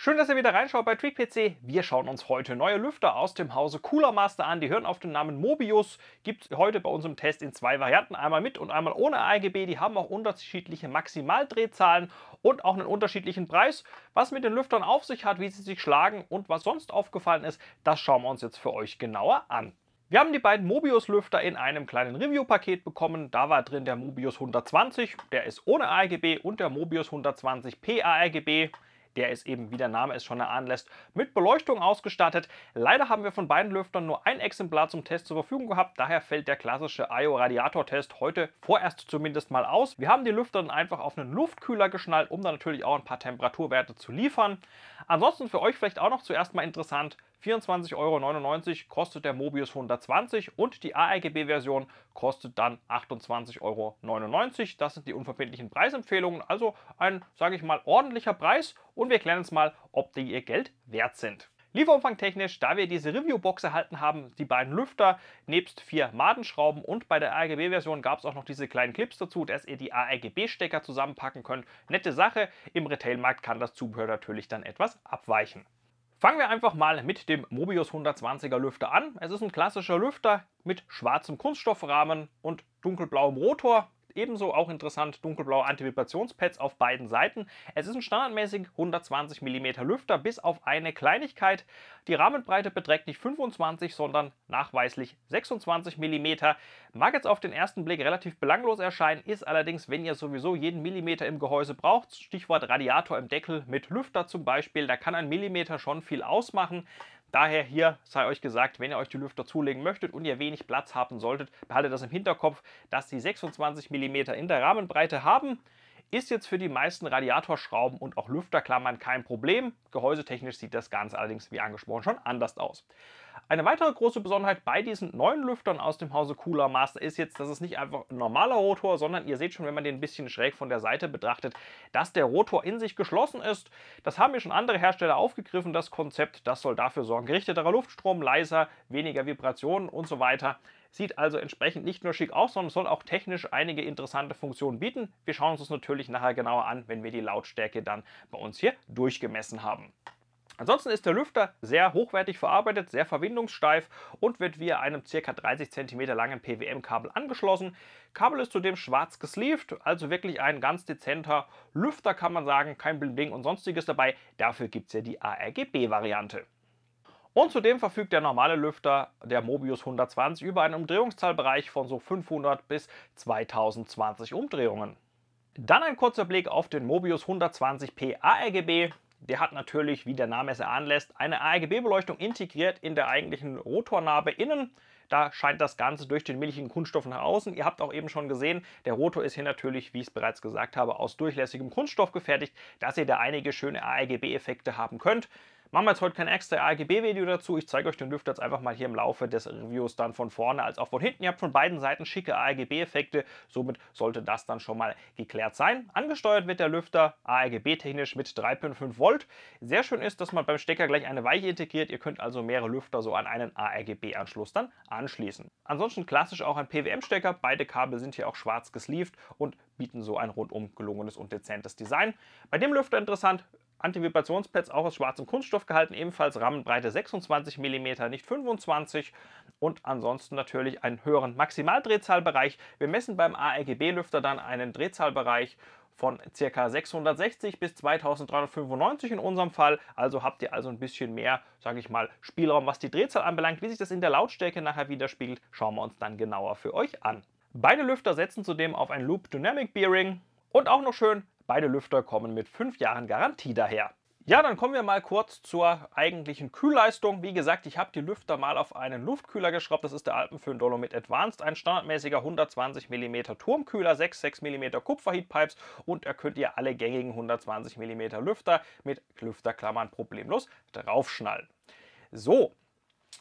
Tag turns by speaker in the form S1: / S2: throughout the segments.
S1: Schön, dass ihr wieder reinschaut bei TweakPC. Wir schauen uns heute neue Lüfter aus dem Hause Cooler Master an. Die hören auf den Namen Mobius. Gibt es heute bei unserem Test in zwei Varianten, einmal mit und einmal ohne RGB. Die haben auch unterschiedliche Maximaldrehzahlen und auch einen unterschiedlichen Preis. Was mit den Lüftern auf sich hat, wie sie sich schlagen und was sonst aufgefallen ist, das schauen wir uns jetzt für euch genauer an. Wir haben die beiden Mobius-Lüfter in einem kleinen Review-Paket bekommen. Da war drin der Mobius 120, der ist ohne RGB und der Mobius 120 P PARGB. Der ist eben, wie der Name es schon erahnen lässt, mit Beleuchtung ausgestattet. Leider haben wir von beiden Lüftern nur ein Exemplar zum Test zur Verfügung gehabt, daher fällt der klassische IO-Radiator-Test heute vorerst zumindest mal aus. Wir haben die Lüfter dann einfach auf einen Luftkühler geschnallt, um dann natürlich auch ein paar Temperaturwerte zu liefern. Ansonsten für euch vielleicht auch noch zuerst mal interessant, 24,99 Euro kostet der Mobius 120 und die ARGB-Version kostet dann 28,99 Euro. Das sind die unverbindlichen Preisempfehlungen, also ein, sage ich mal, ordentlicher Preis und wir klären jetzt mal, ob die ihr Geld wert sind. Lieferumfang technisch, da wir diese Review-Box erhalten haben, die beiden Lüfter, nebst vier Madenschrauben und bei der argb version gab es auch noch diese kleinen Clips dazu, dass ihr die argb stecker zusammenpacken könnt. Nette Sache, im Retailmarkt kann das Zubehör natürlich dann etwas abweichen. Fangen wir einfach mal mit dem Mobius 120er Lüfter an. Es ist ein klassischer Lüfter mit schwarzem Kunststoffrahmen und dunkelblauem Rotor. Ebenso auch interessant dunkelblaue Antivibrationspads auf beiden Seiten. Es ist ein standardmäßig 120 mm Lüfter, bis auf eine Kleinigkeit. Die Rahmenbreite beträgt nicht 25, sondern nachweislich 26 mm. Mag jetzt auf den ersten Blick relativ belanglos erscheinen, ist allerdings, wenn ihr sowieso jeden Millimeter im Gehäuse braucht, Stichwort Radiator im Deckel mit Lüfter zum Beispiel, da kann ein Millimeter schon viel ausmachen. Daher hier sei euch gesagt, wenn ihr euch die Lüfter zulegen möchtet und ihr wenig Platz haben solltet, behaltet das im Hinterkopf, dass die 26 mm in der Rahmenbreite haben. Ist jetzt für die meisten Radiatorschrauben und auch Lüfterklammern kein Problem. Gehäusetechnisch sieht das Ganze allerdings, wie angesprochen, schon anders aus. Eine weitere große Besonderheit bei diesen neuen Lüftern aus dem Hause Cooler Master ist jetzt, dass es nicht einfach ein normaler Rotor, sondern ihr seht schon, wenn man den ein bisschen schräg von der Seite betrachtet, dass der Rotor in sich geschlossen ist. Das haben ja schon andere Hersteller aufgegriffen, das Konzept, das soll dafür sorgen. Gerichteterer Luftstrom, leiser, weniger Vibrationen und so weiter. Sieht also entsprechend nicht nur schick aus, sondern soll auch technisch einige interessante Funktionen bieten. Wir schauen uns das natürlich nachher genauer an, wenn wir die Lautstärke dann bei uns hier durchgemessen haben. Ansonsten ist der Lüfter sehr hochwertig verarbeitet, sehr verwindungssteif und wird via einem ca. 30 cm langen PWM-Kabel angeschlossen. Kabel ist zudem schwarz gesleeved, also wirklich ein ganz dezenter Lüfter kann man sagen, kein Bling Bling und sonstiges dabei. Dafür gibt es ja die ARGB-Variante. Und zudem verfügt der normale Lüfter, der Mobius 120, über einen Umdrehungszahlbereich von so 500 bis 2020 Umdrehungen. Dann ein kurzer Blick auf den Mobius 120p ARGB. Der hat natürlich, wie der Name es erahnen eine argb beleuchtung integriert in der eigentlichen Rotornarbe innen. Da scheint das Ganze durch den milchigen Kunststoff nach außen. Ihr habt auch eben schon gesehen, der Rotor ist hier natürlich, wie ich es bereits gesagt habe, aus durchlässigem Kunststoff gefertigt, dass ihr da einige schöne argb effekte haben könnt. Machen wir jetzt heute kein extra RGB-Video dazu. Ich zeige euch den Lüfter jetzt einfach mal hier im Laufe des Reviews dann von vorne als auch von hinten. Ihr habt von beiden Seiten schicke RGB-Effekte. Somit sollte das dann schon mal geklärt sein. Angesteuert wird der Lüfter RGB-technisch mit 3,5 Volt. Sehr schön ist, dass man beim Stecker gleich eine Weiche integriert. Ihr könnt also mehrere Lüfter so an einen ARGB-Anschluss dann anschließen. Ansonsten klassisch auch ein PWM-Stecker. Beide Kabel sind hier auch schwarz gesleeved und bieten so ein rundum gelungenes und dezentes Design. Bei dem Lüfter interessant, Antivibrationspads auch aus schwarzem Kunststoff gehalten, ebenfalls Rahmenbreite 26 mm, nicht 25 und ansonsten natürlich einen höheren Maximaldrehzahlbereich. Wir messen beim ARGB-Lüfter dann einen Drehzahlbereich von ca. 660 bis 2395 in unserem Fall. Also habt ihr also ein bisschen mehr, sage ich mal, Spielraum, was die Drehzahl anbelangt. Wie sich das in der Lautstärke nachher widerspiegelt, schauen wir uns dann genauer für euch an. Beide Lüfter setzen zudem auf ein Loop Dynamic Bearing. Und auch noch schön, Beide Lüfter kommen mit 5 Jahren Garantie daher. Ja, dann kommen wir mal kurz zur eigentlichen Kühlleistung. Wie gesagt, ich habe die Lüfter mal auf einen Luftkühler geschraubt. Das ist der Alpenföhn Dolomit Advanced, ein standardmäßiger 120 mm Turmkühler, 6 6 mm Kupferheatpipes und da könnt ihr alle gängigen 120 mm Lüfter mit Lüfterklammern problemlos draufschnallen. So,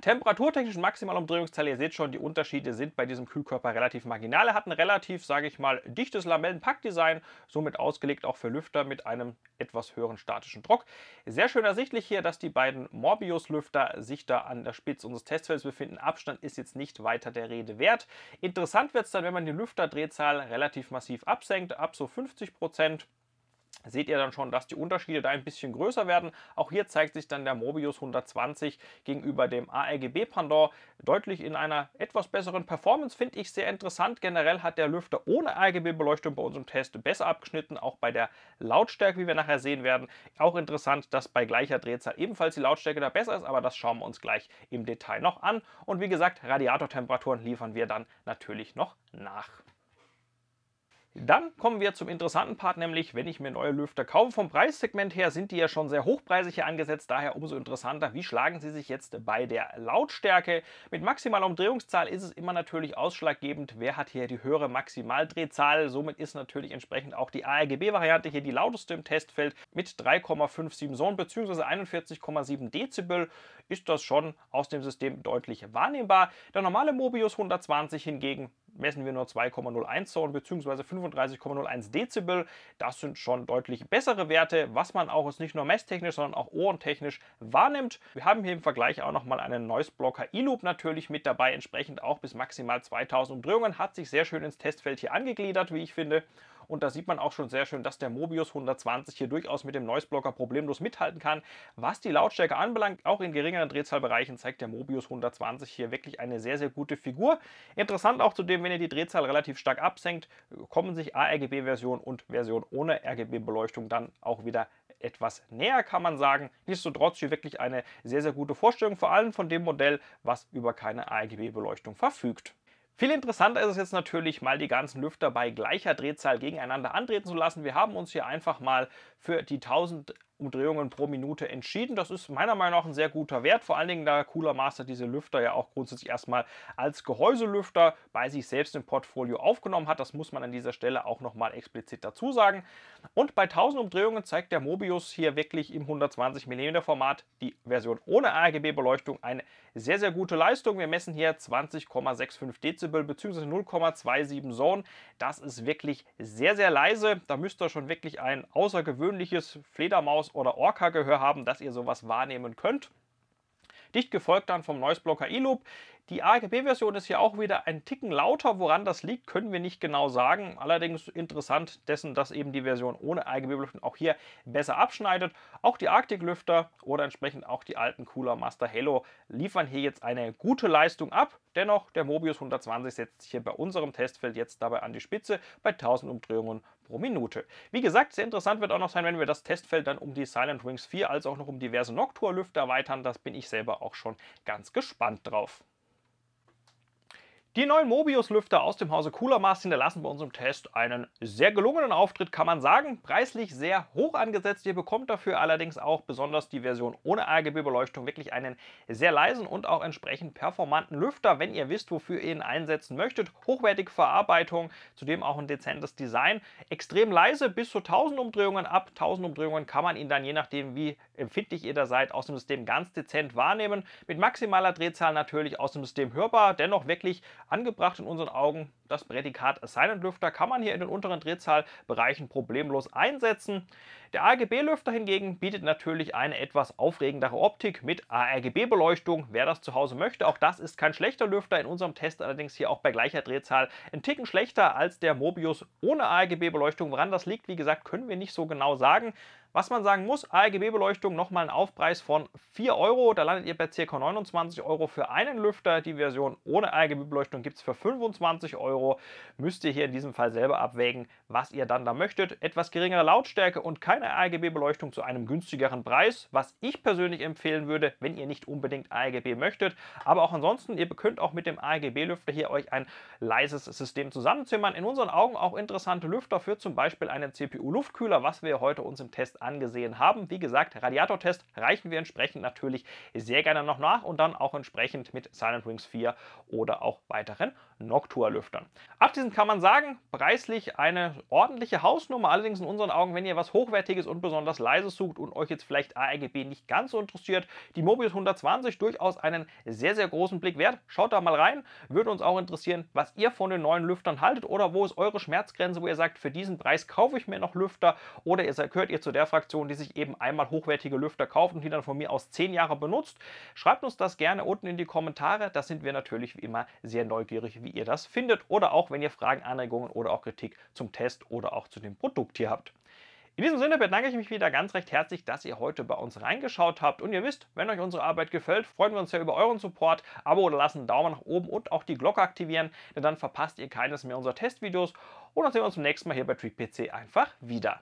S1: Temperaturtechnisch maximale ihr seht schon, die Unterschiede sind bei diesem Kühlkörper relativ marginal. Er hat ein relativ, sage ich mal, dichtes Lamellenpackdesign, somit ausgelegt auch für Lüfter mit einem etwas höheren statischen Druck. Sehr schön ersichtlich hier, dass die beiden Morbius-Lüfter sich da an der Spitze unseres Testfelds befinden. Abstand ist jetzt nicht weiter der Rede wert. Interessant wird es dann, wenn man die Lüfterdrehzahl relativ massiv absenkt, ab so 50 Prozent seht ihr dann schon, dass die Unterschiede da ein bisschen größer werden. Auch hier zeigt sich dann der Mobius 120 gegenüber dem ARGB Pandor deutlich in einer etwas besseren Performance, finde ich sehr interessant. Generell hat der Lüfter ohne argb beleuchtung bei unserem Test besser abgeschnitten, auch bei der Lautstärke, wie wir nachher sehen werden. Auch interessant, dass bei gleicher Drehzahl ebenfalls die Lautstärke da besser ist, aber das schauen wir uns gleich im Detail noch an. Und wie gesagt, Radiatortemperaturen liefern wir dann natürlich noch nach. Dann kommen wir zum interessanten Part, nämlich wenn ich mir neue Lüfter kaufe. Vom Preissegment her sind die ja schon sehr hochpreisig hier angesetzt, daher umso interessanter, wie schlagen sie sich jetzt bei der Lautstärke. Mit maximaler Umdrehungszahl ist es immer natürlich ausschlaggebend, wer hat hier die höhere Maximaldrehzahl. Somit ist natürlich entsprechend auch die ARGB-Variante hier die lauteste im Testfeld mit 3,57 Sohn bzw. 41,7 Dezibel ist das schon aus dem System deutlich wahrnehmbar. Der normale Mobius 120 hingegen messen wir nur 2,01 Zoll bzw. 35,01 Dezibel. Das sind schon deutlich bessere Werte, was man auch nicht nur messtechnisch, sondern auch ohrentechnisch wahrnimmt. Wir haben hier im Vergleich auch nochmal einen Noise Blocker E-Loop natürlich mit dabei, entsprechend auch bis maximal 2000 Umdrehungen. Hat sich sehr schön ins Testfeld hier angegliedert, wie ich finde. Und da sieht man auch schon sehr schön, dass der Mobius 120 hier durchaus mit dem Noise Blocker problemlos mithalten kann. Was die Lautstärke anbelangt, auch in geringeren Drehzahlbereichen zeigt der Mobius 120 hier wirklich eine sehr, sehr gute Figur. Interessant auch zudem, wenn ihr die Drehzahl relativ stark absenkt, kommen sich ARGB-Version und Version ohne RGB-Beleuchtung dann auch wieder etwas näher, kann man sagen. Nichtsdestotrotz hier wirklich eine sehr, sehr gute Vorstellung, vor allem von dem Modell, was über keine ARGB-Beleuchtung verfügt. Viel interessanter ist es jetzt natürlich, mal die ganzen Lüfter bei gleicher Drehzahl gegeneinander antreten zu lassen. Wir haben uns hier einfach mal für die 1000 Umdrehungen pro Minute entschieden. Das ist meiner Meinung nach ein sehr guter Wert, vor allen Dingen da Cooler Master diese Lüfter ja auch grundsätzlich erstmal als Gehäuselüfter bei sich selbst im Portfolio aufgenommen hat. Das muss man an dieser Stelle auch nochmal explizit dazu sagen. Und bei 1000 Umdrehungen zeigt der Mobius hier wirklich im 120 mm Format die Version ohne RGB-Beleuchtung eine sehr, sehr gute Leistung. Wir messen hier 20,65 Dezibel bzw. 0,27 Zone. Das ist wirklich sehr, sehr leise. Da müsst ihr schon wirklich ein außergewöhnliches gewöhnliches Fledermaus- oder Orca-Gehör haben, dass ihr sowas wahrnehmen könnt. Dicht gefolgt dann vom Noise Blocker E-Loop, die AGB-Version ist hier auch wieder ein Ticken lauter. Woran das liegt, können wir nicht genau sagen. Allerdings interessant dessen, dass eben die Version ohne agb lüften auch hier besser abschneidet. Auch die Arctic-Lüfter oder entsprechend auch die alten Cooler Master Halo liefern hier jetzt eine gute Leistung ab. Dennoch, der Mobius 120 setzt sich hier bei unserem Testfeld jetzt dabei an die Spitze bei 1000 Umdrehungen pro Minute. Wie gesagt, sehr interessant wird auch noch sein, wenn wir das Testfeld dann um die Silent Wings 4 als auch noch um diverse Noctua-Lüfter erweitern. Das bin ich selber auch schon ganz gespannt drauf. Die neuen Mobius-Lüfter aus dem Hause Cooler Mass hinterlassen bei unserem Test einen sehr gelungenen Auftritt, kann man sagen. Preislich sehr hoch angesetzt. Ihr bekommt dafür allerdings auch besonders die Version ohne RGB-Beleuchtung wirklich einen sehr leisen und auch entsprechend performanten Lüfter, wenn ihr wisst, wofür ihr ihn einsetzen möchtet. Hochwertige Verarbeitung, zudem auch ein dezentes Design. Extrem leise bis zu 1000 Umdrehungen. Ab 1000 Umdrehungen kann man ihn dann je nachdem, wie empfindlich ihr da seid, aus dem System ganz dezent wahrnehmen. Mit maximaler Drehzahl natürlich aus dem System hörbar, dennoch wirklich angebracht in unseren Augen. Das Prädikat Silent-Lüfter kann man hier in den unteren Drehzahlbereichen problemlos einsetzen. Der ARGB-Lüfter hingegen bietet natürlich eine etwas aufregendere Optik mit ARGB-Beleuchtung. Wer das zu Hause möchte, auch das ist kein schlechter Lüfter. In unserem Test allerdings hier auch bei gleicher Drehzahl ein Ticken schlechter als der Mobius ohne ARGB-Beleuchtung. Woran das liegt, wie gesagt, können wir nicht so genau sagen. Was man sagen muss, ARGB-Beleuchtung nochmal ein Aufpreis von 4 Euro. Da landet ihr bei ca. 29 Euro für einen Lüfter. Die Version ohne ARGB-Beleuchtung gibt es für 25 Euro. Müsst ihr hier in diesem Fall selber abwägen, was ihr dann da möchtet. Etwas geringere Lautstärke und keine ARGB-Beleuchtung zu einem günstigeren Preis, was ich persönlich empfehlen würde, wenn ihr nicht unbedingt ARGB möchtet. Aber auch ansonsten, ihr könnt auch mit dem ARGB-Lüfter hier euch ein leises System zusammenzimmern. In unseren Augen auch interessante Lüfter für zum Beispiel einen CPU-Luftkühler, was wir heute uns im Test angesehen haben. Wie gesagt, Radiator-Test reichen wir entsprechend natürlich sehr gerne noch nach und dann auch entsprechend mit Silent Wings 4 oder auch weiteren Noctua-Lüftern. Abschließend kann man sagen, preislich eine ordentliche Hausnummer, allerdings in unseren Augen, wenn ihr was Hochwertiges und besonders Leises sucht und euch jetzt vielleicht ARGB nicht ganz so interessiert, die Mobius 120 durchaus einen sehr, sehr großen Blick wert. Schaut da mal rein, würde uns auch interessieren, was ihr von den neuen Lüftern haltet oder wo ist eure Schmerzgrenze, wo ihr sagt, für diesen Preis kaufe ich mir noch Lüfter oder ihr gehört ihr zu der Fraktion, die sich eben einmal hochwertige Lüfter kauft und die dann von mir aus zehn Jahre benutzt. Schreibt uns das gerne unten in die Kommentare. Da sind wir natürlich wie immer sehr neugierig, wie ihr das findet. Oder auch, wenn ihr Fragen, Anregungen oder auch Kritik zum Test oder auch zu dem Produkt hier habt. In diesem Sinne bedanke ich mich wieder ganz recht herzlich, dass ihr heute bei uns reingeschaut habt. Und ihr wisst, wenn euch unsere Arbeit gefällt, freuen wir uns ja über euren Support. Abo oder lassen einen Daumen nach oben und auch die Glocke aktivieren, denn dann verpasst ihr keines mehr unserer Testvideos. Und dann sehen wir uns beim nächsten Mal hier bei TreePC einfach wieder.